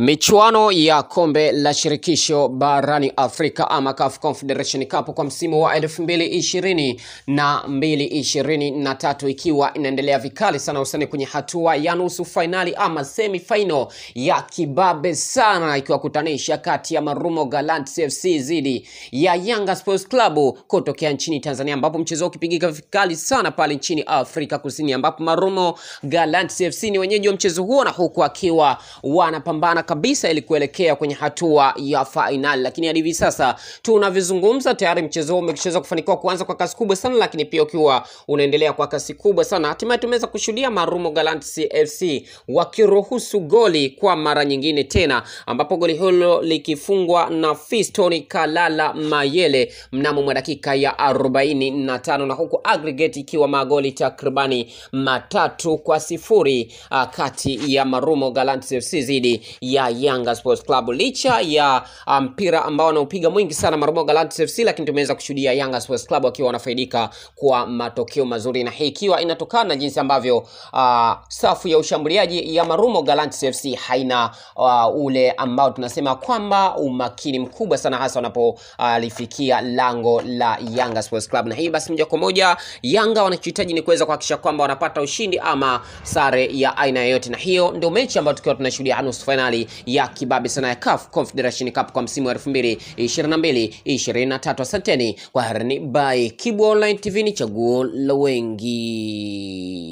Michuano ya kombe la shirikisho barani Afrika ama CAF Confederation Cup kwa msimu wa 2020 na 2023 ikiwa inaendelea vikali sana usani kwenye hatua ya nusu fainali ama semi final ya kibabe sana, ikiwakutanisha kati ya Marumo Gallants FC dhidi ya Yanga Sports Club kutokea nchini Tanzania, ambapo mchezo ukipigika vikali sana pale nchini Afrika Kusini, ambapo Marumo Gallants FC ni wenyeji wa mchezo huo na huku akiwa wanapambana kabisa ili kuelekea kwenye hatua ya fainali, lakini hadi hivi sasa tunavyozungumza tayari mchezo huo umekishaweza kufanikiwa kuanza kwa kasi kubwa sana, lakini pia ukiwa unaendelea kwa kasi kubwa sana, hatimaye tumeweza kushuhudia Marumo Gallants FC wakiruhusu goli kwa mara nyingine tena, ambapo goli hilo likifungwa na Fiston Kalala Mayele mnamo mwa dakika ya 45 na huku aggregate ikiwa magoli takribani matatu kwa sifuri ah, kati ya Marumo Gallants FC dhidi ya ya Yanga Sports Club. Licha ya ah, mpira um, ambao wanaupiga mwingi sana Marumo Galaxy FC, lakini tumeweza kushuhudia Yanga Sports Club wakiwa wanafaidika kwa matokeo mazuri, na hii ikiwa inatokana na jinsi ambavyo uh, safu ya ushambuliaji ya Marumo Galaxy FC haina uh, ule ambao tunasema kwamba umakini mkubwa sana hasa wanapolifikia uh, lango la Yanga Sports Club, na hii basi moja kwa moja Yanga wanachohitaji ni kuweza kuhakikisha kwamba wanapata ushindi ama sare ya aina yoyote, na hiyo ndio mechi ambayo tukiwa tunashuhudia nusu finali fainali ya kibabe sana ya CAF Confederation Cup kwa msimu wa 2022 2023 Asanteni kwa harani by Kibwa Online TV, ni chaguo la wengi.